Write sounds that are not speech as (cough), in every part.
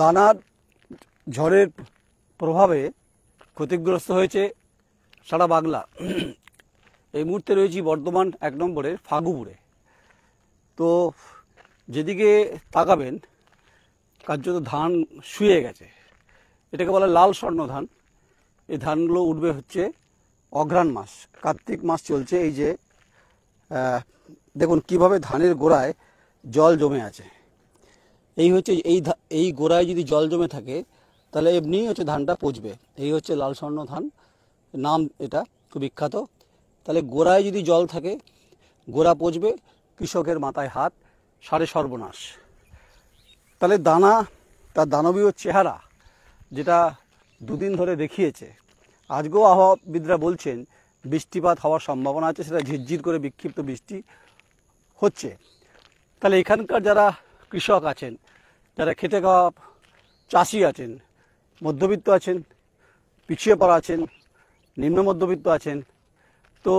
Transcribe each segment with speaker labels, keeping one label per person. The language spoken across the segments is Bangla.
Speaker 1: দানার ঝড়ের প্রভাবে ক্ষতিগ্রস্ত হয়েছে সারা বাংলা এই মুহূর্তে রয়েছি বর্ধমান এক নম্বরের ফাগুপুরে তো যেদিকে তাকাবেন কার্যত ধান শুয়ে গেছে এটাকে বলে লাল স্বর্ণ ধান এই ধানগুলো উঠবে হচ্ছে অঘ্রাণ মাস কার্তিক মাস চলছে এই যে দেখুন কিভাবে ধানের গোড়ায় জল জমে আছে এই হচ্ছে এই এই গোড়ায় যদি জল জমে থাকে তাহলে এমনি হচ্ছে ধানটা পচবে এই হচ্ছে লাল স্বর্ণ ধান নাম এটা খুব বিখ্যাত তাহলে গোড়ায় যদি জল থাকে গোড়া পচবে কৃষকের মাথায় হাত সাড়ে সর্বনাশ তাহলে দানা তার দানবীয় চেহারা যেটা দুদিন ধরে দেখিয়েছে আজকেও আবহাওয়াবিদরা বলছেন বৃষ্টিপাত হওয়ার সম্ভাবনা আছে সেটা ঝিরঝির করে বিক্ষিপ্ত বৃষ্টি হচ্ছে তাহলে এখানকার যারা কৃষক আছেন যারা খেতে খাওয়া চাষি আছেন মধ্যবিত্ত আছেন পিছিয়ে পড়া আছেন নিম্ন মধ্যবিত্ত আছেন তো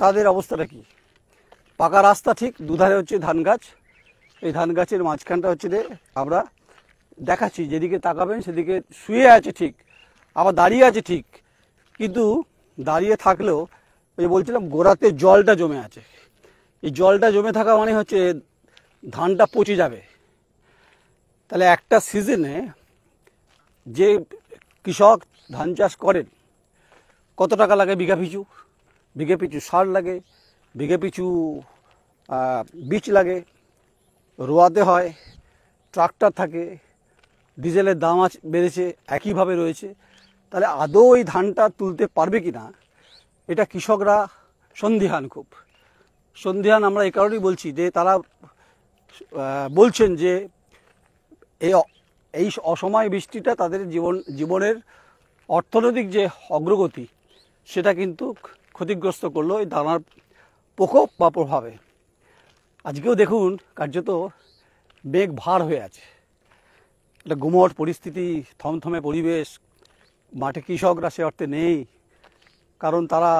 Speaker 1: তাদের অবস্থাটা কি পাকা রাস্তা ঠিক দুধারে হচ্ছে ধান গাছ এই ধান গাছের মাঝখানটা হচ্ছে যে আমরা দেখাচ্ছি যেদিকে তাকাবেন সেদিকে শুয়ে আছে ঠিক আবার দাঁড়িয়ে আছে ঠিক কিন্তু দাঁড়িয়ে থাকলেও ওই বলছিলাম গোড়াতে জলটা জমে আছে এই জলটা জমে থাকা মানে হচ্ছে ধানটা পচে যাবে তাহলে একটা সিজনে যে কৃষক ধান চাষ করেন কত টাকা লাগে বিঘা পিছু বিঘে পিছু সার লাগে বিঘে পিছু বীজ লাগে রোয়াতে হয় ট্রাক্টর থাকে ডিজেলের দাম আছে বেড়েছে একইভাবে রয়েছে তাহলে আদৌ ওই ধানটা তুলতে পারবে কি না এটা কৃষকরা সন্ধিহান খুব সন্ধিহান আমরা এ কারণেই বলছি যে তারা বলছেন যে এই এই অসময় বৃষ্টিটা তাদের জীবন জীবনের অর্থনৈতিক যে অগ্রগতি সেটা কিন্তু ক্ষতিগ্রস্ত করলো এই দানার প্রকোপ বা প্রভাবে আজকেও দেখুন কার্যত মেঘ ভার হয়ে আছে এটা গুমট পরিস্থিতি থমথমে পরিবেশ মাঠে কৃষকরা সে অর্থে নেই কারণ তারা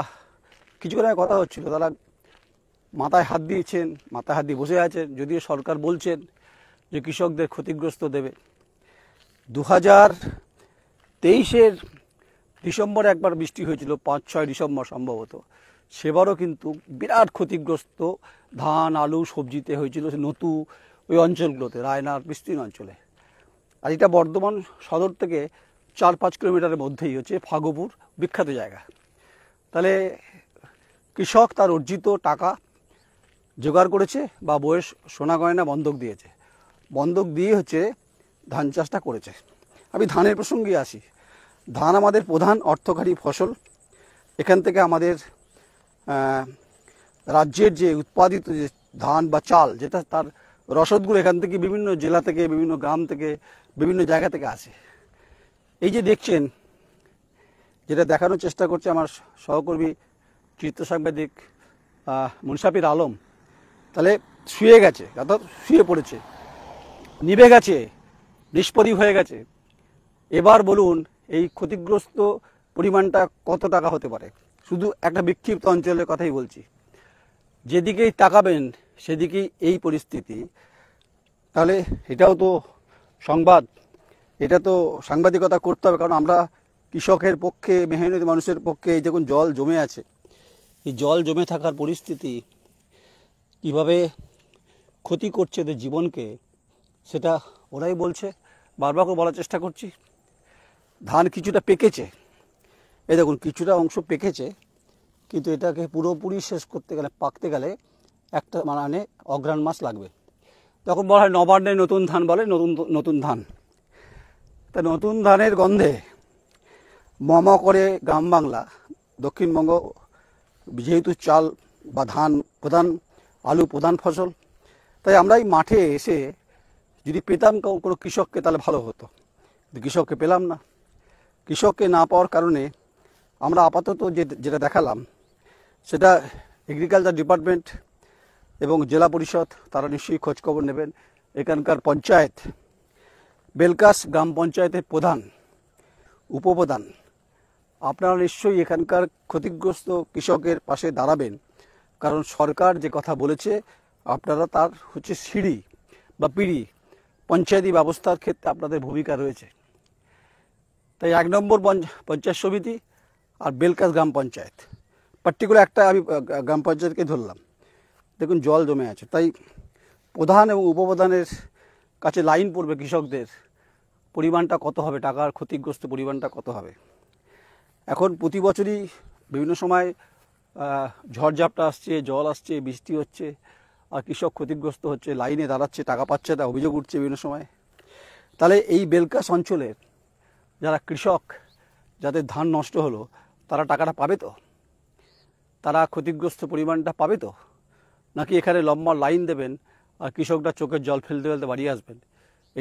Speaker 1: আগে কথা হচ্ছিল তারা মাথায় হাত দিয়েছেন মাথায় হাত দিয়ে বসে আছেন যদিও সরকার বলছেন যে কৃষকদের ক্ষতিগ্রস্ত দেবে দু হাজার তেইশের ডিসেম্বরে একবার বৃষ্টি হয়েছিল পাঁচ ছয় ডিসেম্বর সম্ভবত সেবারও কিন্তু বিরাট ক্ষতিগ্রস্ত ধান আলু সবজিতে হয়েছিল নতু ওই অঞ্চলগুলোতে রায়নার বিস্তীর্ণ অঞ্চলে আর এটা বর্ধমান সদর থেকে চার পাঁচ কিলোমিটারের মধ্যেই হচ্ছে ফাগপুর বিখ্যাত জায়গা তাহলে কৃষক তার অর্জিত টাকা জোগাড় করেছে বা বয়স সোনা গয়না বন্ধক দিয়েছে বন্ধক দিয়ে হচ্ছে ধান চাষটা করেছে আমি ধানের প্রসঙ্গে আসি ধান আমাদের প্রধান অর্থকারী ফসল এখান থেকে আমাদের রাজ্যের যে উৎপাদিত যে ধান বা চাল যেটা তার রসদগুলো এখান থেকে বিভিন্ন জেলা থেকে বিভিন্ন গ্রাম থেকে বিভিন্ন জায়গা থেকে আসে এই যে দেখছেন যেটা দেখানোর চেষ্টা করছে আমার সহকর্মী চিত্র সাংবাদিক মুনসাফির আলম তাহলে শুয়ে গেছে অর্থাৎ শুয়ে পড়েছে নিভে গেছে নিষ্পদী হয়ে গেছে এবার বলুন এই ক্ষতিগ্রস্ত পরিমাণটা কত টাকা হতে পারে শুধু একটা বিক্ষিপ্ত অঞ্চলের কথাই বলছি যেদিকেই তাকাবেন সেদিকেই এই পরিস্থিতি তাহলে এটাও তো সংবাদ এটা তো সাংবাদিকতা করতে হবে কারণ আমরা কৃষকের পক্ষে মেহনতি মানুষের পক্ষে এই দেখুন জল জমে আছে এই জল জমে থাকার পরিস্থিতি কীভাবে ক্ষতি করছে এদের জীবনকে সেটা ওরাই বলছে বারবার করে বলার চেষ্টা করছি ধান কিছুটা পেকেছে এই দেখুন কিছুটা অংশ পেকেছে কিন্তু এটাকে পুরোপুরি শেষ করতে গেলে পাকতে গেলে একটা মানে অগ্রাণ মাস লাগবে তখন বলা হয় নবান্নে নতুন ধান বলে নতুন নতুন ধান তা নতুন ধানের গন্ধে মম করে গ্রাম বাংলা দক্ষিণবঙ্গ যেহেতু চাল বা ধান প্রধান আলু প্রধান ফসল তাই আমরা এই মাঠে এসে যদি পেতাম কোনো কৃষককে তাহলে ভালো হতো কৃষককে পেলাম না কৃষককে না পাওয়ার কারণে আমরা আপাতত যে যেটা দেখালাম সেটা এগ্রিকালচার ডিপার্টমেন্ট এবং জেলা পরিষদ তারা নিশ্চয়ই খোঁজখবর নেবেন এখানকার পঞ্চায়েত বেলকাস গ্রাম পঞ্চায়েতের প্রধান উপপ্রধান আপনারা নিশ্চয়ই এখানকার ক্ষতিগ্রস্ত কৃষকের পাশে দাঁড়াবেন কারণ সরকার যে কথা বলেছে আপনারা তার হচ্ছে সিঁড়ি বা পিড়ি পঞ্চায়েতি ব্যবস্থার ক্ষেত্রে আপনাদের ভূমিকা রয়েছে তাই এক নম্বর পঞ্চায়েত সমিতি আর বেলকাস গ্রাম পঞ্চায়েত পার্টিকুলার একটা আমি গ্রাম পঞ্চায়েতকে ধরলাম দেখুন জল জমে আছে তাই প্রধান এবং উপপ্রধানের কাছে লাইন পড়বে কৃষকদের পরিমাণটা কত হবে টাকার ক্ষতিগ্রস্ত পরিমাণটা কত হবে এখন প্রতি বছরই বিভিন্ন সময় ঝড়ঝাপটা আসছে জল আসছে বৃষ্টি হচ্ছে আর কৃষক ক্ষতিগ্রস্ত হচ্ছে লাইনে দাঁড়াচ্ছে টাকা পাচ্ছে তা অভিযোগ উঠছে বিভিন্ন সময় তাহলে এই বেলকাস অঞ্চলের যারা কৃষক যাদের ধান নষ্ট হলো তারা টাকাটা পাবে তো তারা ক্ষতিগ্রস্ত পরিমাণটা পাবে তো নাকি এখানে লম্বা লাইন দেবেন আর কৃষকরা চোখের জল ফেলতে ফেলতে বাড়িয়ে আসবেন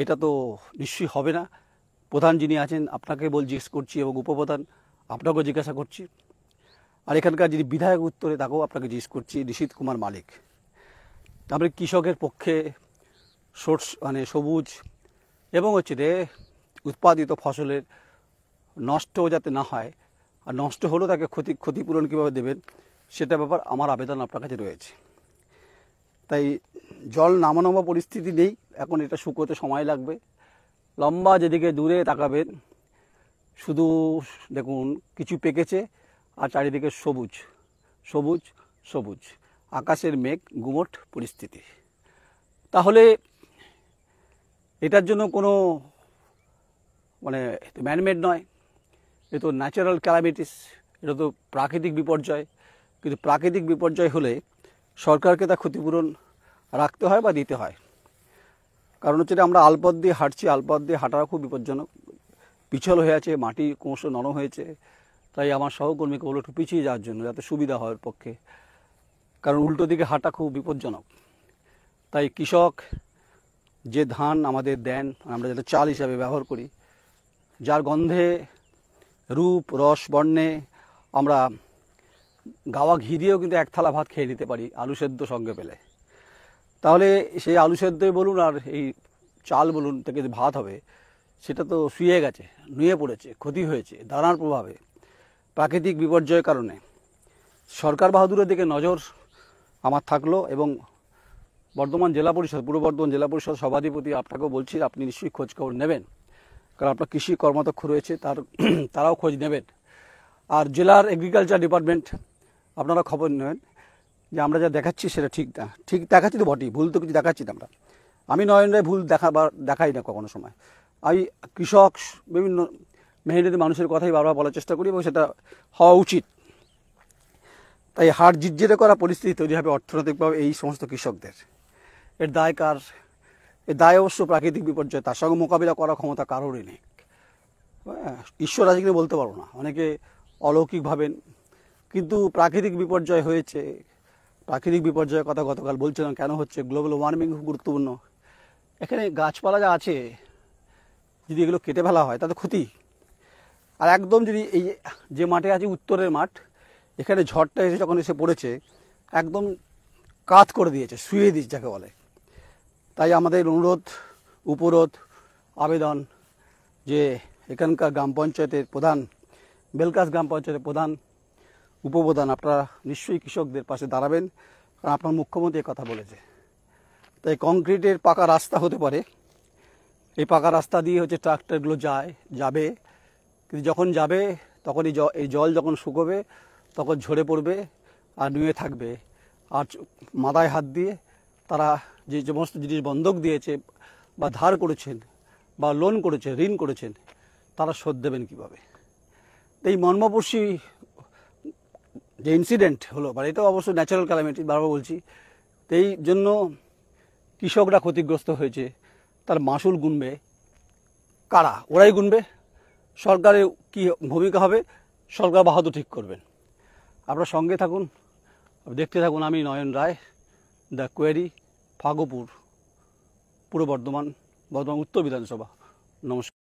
Speaker 1: এটা তো নিশ্চয়ই হবে না প্রধান যিনি আছেন আপনাকে বল জিজ্ঞেস করছি এবং উপপ্রধান আপনাকেও জিজ্ঞাসা করছি আর এখানকার যিনি বিধায়ক উত্তরে তাকেও আপনাকে জিজ্ঞেস করছি নিশীত কুমার মালিক তারপরে কৃষকের পক্ষে সোর্স মানে সবুজ এবং হচ্ছে যে উৎপাদিত ফসলের নষ্ট যাতে না হয় আর নষ্ট হলেও তাকে ক্ষতি ক্ষতিপূরণ কীভাবে দেবেন সেটা ব্যাপার আমার আবেদন আপনার কাছে রয়েছে তাই জল নামানামা পরিস্থিতি নেই এখন এটা শুকোতে সময় লাগবে লম্বা যেদিকে দূরে তাকাবেন শুধু দেখুন কিছু পেকেছে আর চারিদিকে সবুজ সবুজ সবুজ আকাশের মেঘ গুমট পরিস্থিতি তাহলে এটার জন্য কোনো মানে ম্যানমেড নয় এ তো ন্যাচারাল ক্যালামিটিস এটা তো প্রাকৃতিক বিপর্যয় কিন্তু প্রাকৃতিক বিপর্যয় হলে সরকারকে তা ক্ষতিপূরণ রাখতে হয় বা দিতে হয় কারণ হচ্ছে আমরা আলপদ দিয়ে হাঁটছি আলপদ দিয়ে হাঁটা খুব বিপজ্জনক পিছল হয়ে আছে মাটি ক্রমশ নরম হয়েছে তাই আমার সহকর্মীকে বলো একটু পিছিয়ে যাওয়ার জন্য যাতে সুবিধা হওয়ার পক্ষে কারণ উল্টো দিকে হাঁটা খুব বিপজ্জনক তাই কৃষক যে ধান আমাদের দেন আমরা যেটা চাল হিসাবে ব্যবহার করি যার গন্ধে রূপ রস বর্ণে আমরা গাওয়া ঘি দিয়েও কিন্তু এক থালা ভাত খেয়ে নিতে পারি আলু সেদ্ধ সঙ্গে পেলে তাহলে সেই আলু সেদ্ধই বলুন আর এই চাল বলুন থেকে যে ভাত হবে সেটা তো শুয়ে গেছে নুয়ে পড়েছে ক্ষতি হয়েছে দানার প্রভাবে প্রাকৃতিক বিপর্যয়ের কারণে সরকার বাহাদুরের দিকে নজর আমার থাকলো এবং বর্ধমান জেলা পরিষদ পূর্ব বর্ধমান জেলা পরিষদ সভাধিপতি আপনাকেও বলছি আপনি নিশ্চয়ই খোঁজখবর নেবেন কারণ আপনার কৃষি কর্মাধ্যক্ষ রয়েছে তার (clears throat) তারাও খোঁজ নেবেন আর জেলার এগ্রিকালচার ডিপার্টমেন্ট আপনারা খবর নেবেন যে আমরা যা দেখাচ্ছি সেটা ঠিক না ঠিক দেখাচ্ছি তো বটেই ভুল তো কিছু দেখাচ্ছি না আমরা আমি নয়ন রায় ভুল দেখাবার দেখাই না কখনো সময় আমি কৃষক বিভিন্ন মেহনতি মানুষের কথাই বারবার বলার চেষ্টা করি এবং সেটা হওয়া উচিত তাই হার জিজ্জিরে করা পরিস্থিতি তৈরি হবে অর্থনৈতিকভাবে এই সমস্ত কৃষকদের এর দায় কার এর দায় অবশ্য প্রাকৃতিক বিপর্যয় তার সঙ্গে মোকাবিলা করার ক্ষমতা কারোরই নেই হ্যাঁ, ঈশ্বর আছে কিন্তু বলতে পারবো না অনেকে অলৌকিক ভাবেন কিন্তু প্রাকৃতিক বিপর্যয় হয়েছে প্রাকৃতিক বিপর্যয়ের কথা গতকাল বলছিলাম কেন হচ্ছে গ্লোবাল ওয়ার্মিং গুরুত্বপূর্ণ এখানে গাছপালা যা আছে যদি এগুলো কেটে ফেলা হয় তাতে ক্ষতি আর একদম যদি এই যে মাঠে আছে উত্তরের মাঠ এখানে ঝড়টা এসে যখন এসে পড়েছে একদম কাত করে দিয়েছে শুয়ে দিয়েছে যাকে বলে তাই আমাদের অনুরোধ উপরোধ আবেদন যে এখানকার গ্রাম পঞ্চায়েতের প্রধান বেলকাস গ্রাম পঞ্চায়েতের প্রধান উপপ্রধান আপনারা নিশ্চয়ই কৃষকদের পাশে দাঁড়াবেন কারণ আপনার মুখ্যমন্ত্রী কথা বলেছে তাই কংক্রিটের পাকা রাস্তা হতে পারে এই পাকা রাস্তা দিয়ে হচ্ছে ট্রাক্টরগুলো যায় যাবে কিন্তু যখন যাবে তখন এই জল যখন শুকোবে তখন ঝরে পড়বে আর নুয়ে থাকবে আর মাথায় হাত দিয়ে তারা যে সমস্ত জিনিস বন্ধক দিয়েছে বা ধার করেছেন বা লোন করেছেন ঋণ করেছেন তারা শোধ দেবেন কীভাবে এই মর্মপর্ষী যে ইনসিডেন্ট হলো বা মানে এটাও অবশ্য ন্যাচারাল ক্যালামিটি বারবার বলছি এই জন্য কৃষকরা ক্ষতিগ্রস্ত হয়েছে তার মাসুল গুনবে কারা ওরাই গুনবে সরকারের কি ভূমিকা হবে সরকার বাহাদুর ঠিক করবেন আপনার সঙ্গে থাকুন দেখতে থাকুন আমি নয়ন রায় দ্য কোয়ারি ফাগুপুর পূর্ব বর্ধমান বর্ধমান উত্তর বিধানসভা নমস্কার